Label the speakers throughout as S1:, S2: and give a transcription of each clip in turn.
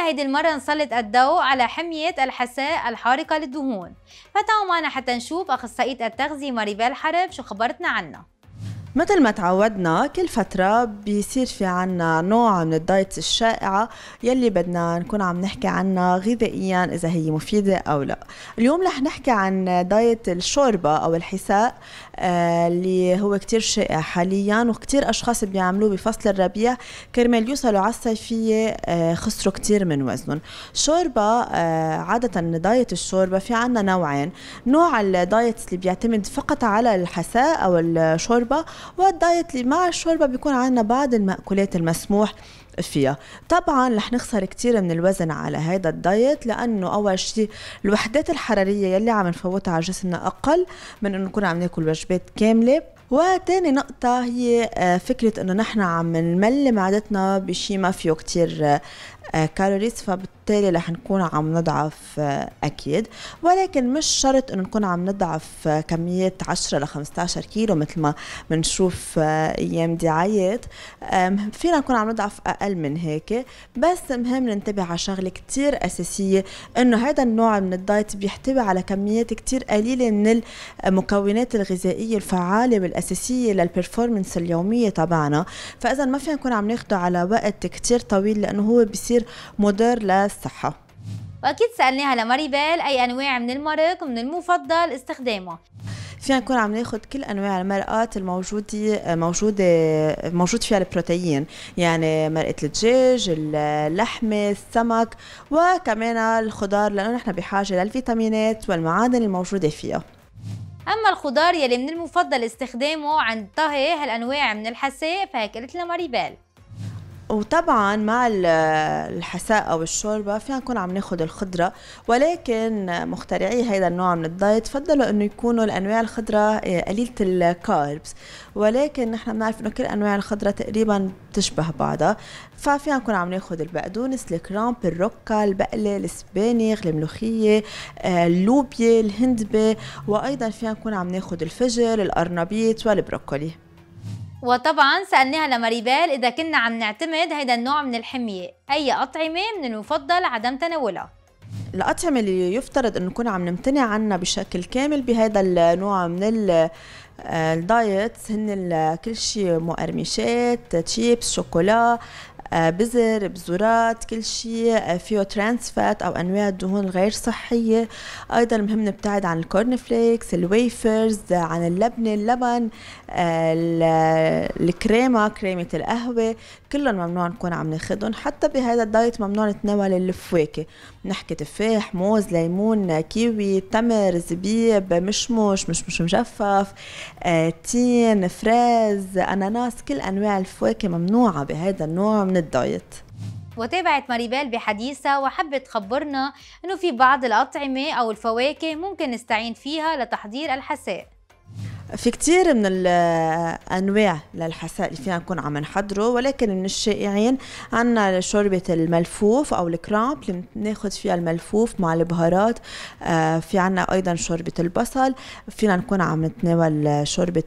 S1: حتى هذه المرة نسلط الضوء على حمية الحساء الحارقة للدهون فتعوا معنا حتى نشوف أخصائية التغذية ماريبال حرب شو خبرتنا عنها
S2: مثل ما تعودنا كل فترة بيصير في عنا نوع من الدايتس الشائعة يلي بدنا نكون عم نحكي عنها غذائيا إذا هي مفيدة أو لا اليوم رح نحكي عن دايت الشوربة أو الحساء آه، اللي هو كتير شائع حاليا وكتير أشخاص بيعملوه بفصل الربيع كرمال يوصلوا على الصيفية آه، خسروا كتير من وزنهم شوربة آه، عادة دايت الشوربة في عنا نوعين نوع الدايت اللي بيعتمد فقط على الحساء أو الشوربة والدايت اللي مع الشوربه بيكون عندنا بعض المأكولات المسموح فيها طبعا رح نخسر كتير من الوزن على هيدا الدايت لانه اول شيء الوحدات الحراريه يلي عم نفوتها على جسمنا اقل من انه نكون عم ناكل وجبات كامله وتاني نقطة هي آه، فكرة انه نحن عم نملي معدتنا بشي ما فيه كتير كالوريز آه، فبالتالي رح نكون عم نضعف آه، اكيد ولكن مش شرط انه نكون عم نضعف كميات 10 ل 15 كيلو مثل ما بنشوف ايام دعايات فينا نكون عم نضعف اقل من هيك بس مهم ننتبه على شغله كتير اساسيه انه هذا النوع من الدايت بيحتوي على كميات كتير قليله من المكونات الغذائيه الفعاله والأساسية الاساسيه للبرفورمنس اليوميه تبعنا فاذا ما فينا نكون عم ناخده على وقت كتير طويل لانه هو بصير مضر للصحه
S1: واكيد سالناها لماريبال اي انواع من المرق من المفضل استخدامه
S2: فينا نكون عم ناخذ كل انواع المرقات الموجوده موجوده موجود فيها البروتين يعني مرقه الدجاج اللحمه السمك وكمان الخضار لانه نحن بحاجه للفيتامينات والمعادن الموجوده فيها
S1: أما الخضار يلي من المفضل استخدامه عند طهي هالأنواع من الحساء فأكلة الماريبال
S2: وطبعا مع الحساء او الشوربه فينا نكون عم ناخذ الخضره ولكن مخترعي هذا النوع من الدايت فضلوا انه يكونوا الانواع الخضره آه، قليله الكاربس ولكن نحن بنعرف انه كل انواع الخضره تقريبا بتشبه بعضها ففينا نكون عم ناخذ البقدونس الكرامب الروكا البقله السبانخ الملوخيه آه، اللوبيا الهندبه وايضا فينا نكون عم ناخذ الفجل القرنبيط والبروكولي
S1: وطبعا سألناها لماريبال إذا كنا عم نعتمد هيدا النوع من الحمية أي أطعمة من المفضل عدم تناولها
S2: الأطعمة اللي يفترض أن نكون عم نمتنع عنها بشكل كامل بهذا النوع من آه، الدايت هن كل شيء مقرمشات تشيبس شوكولا آه، بذر بذرات كل شيء آه، فيه ترانس فات او انواع الدهون الغير صحيه ايضا مهم نبتعد عن الكورن فليكس الويفرز عن اللبنه اللبن آه، الكريمه كريمه القهوه كلهم ممنوع نكون عم ناخذهم حتى بهذا الدايت ممنوع نتناول الفواكه نحكي تفاح موز ليمون كيوي تمر زبيب مشمش مشمش مجفف تين فريز اناناس كل انواع الفواكه ممنوعه بهذا النوع من الدايت
S1: وتابعت ماريبال بحديثها وحبت تخبرنا انه في بعض الاطعمه او الفواكه ممكن نستعين فيها لتحضير الحساء
S2: في كثير من الأنواع للحساء اللي فينا نكون عم نحضره ولكن من الشائعين عنا شوربة الملفوف أو الكرامب اللي بناخذ فيها الملفوف مع البهارات آه، في عنا أيضا شوربة البصل فينا نكون عم نتناول شوربة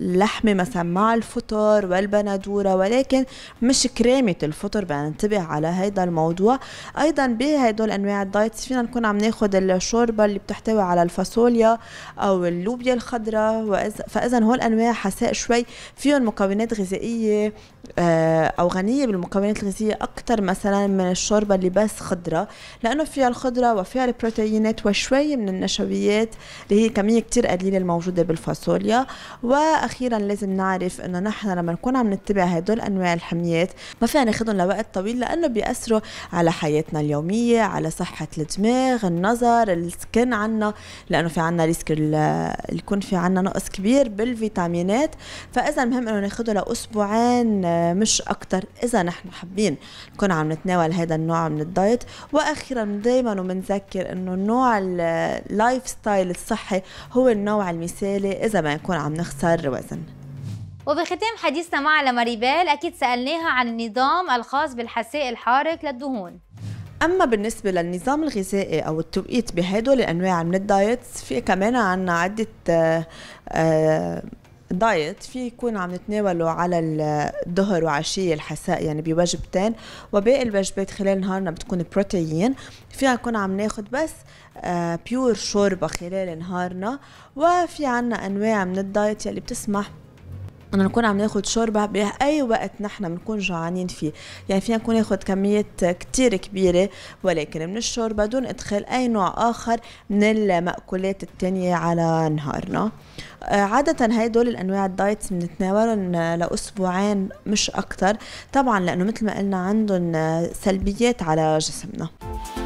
S2: اللحمة مثلا مع الفطر والبندورة ولكن مش كريمة الفطر بدنا ننتبه على هيدا الموضوع أيضا بهدول أنواع الدايتس فينا نكون عم ناخد الشوربة اللي بتحتوي على الفاصوليا أو اللوبيا الخضراء فإذا هول أنواع حساء شوي فيهم مكونات غذائية آه، أو غنية بالمكونات الغذائية أكثر مثلا من الشوربة اللي بس خضرة لأنه فيها الخضرة وفيها البروتينات وشوي من النشويات اللي هي كمية كتير قليلة الموجودة بالفاصوليا و واخيرا لازم نعرف انه نحن لما نكون عم نتبع هدول انواع الحميات ما فينا ناخذهم لوقت طويل لانه بياثروا على حياتنا اليوميه على صحه الدماغ النظر السكن عنا لانه في عنا ريسك يكون في عنا نقص كبير بالفيتامينات فاذا مهم انه ناخذه لاسبوعين مش اكثر اذا نحن حابين نكون عم نتناول هذا النوع من الدايت واخيرا دائما وبنذكر انه النوع اللايف ستايل الصحي هو النوع المثالي اذا ما نكون عم نخسر جوازا
S1: وبختام حديثنا مع لماريبال أكيد سألناها عن النظام الخاص بالحساء الحارق للدهون
S2: اما بالنسبه للنظام الغذائي او التوقيت بهدول الانواع من الدايتس في كمان عنا عده آه، آه، دايت في يكون عم نتناوله على الظهر وعشية الحساء يعني بوجبتين وباقي الوجبات خلال نهارنا بتكون بروتين فينا نكون عم ناخد بس بيور آه، شوربة خلال نهارنا وفي عنا أنواع من الدايت يلي بتسمح انه نكون عم ناخد شوربة بأي وقت نحن بنكون جوعانين فيه يعني فينا نكون ناخد كميات كتير كبيرة ولكن من الشوربة دون إدخال أي نوع آخر من المأكولات التانية على نهارنا آه، عادة هاي دول الأنواع الدايتس بنتناولهم لأسبوعين مش أكتر طبعا لأنه مثل ما قلنا عندهم سلبيات على جسمنا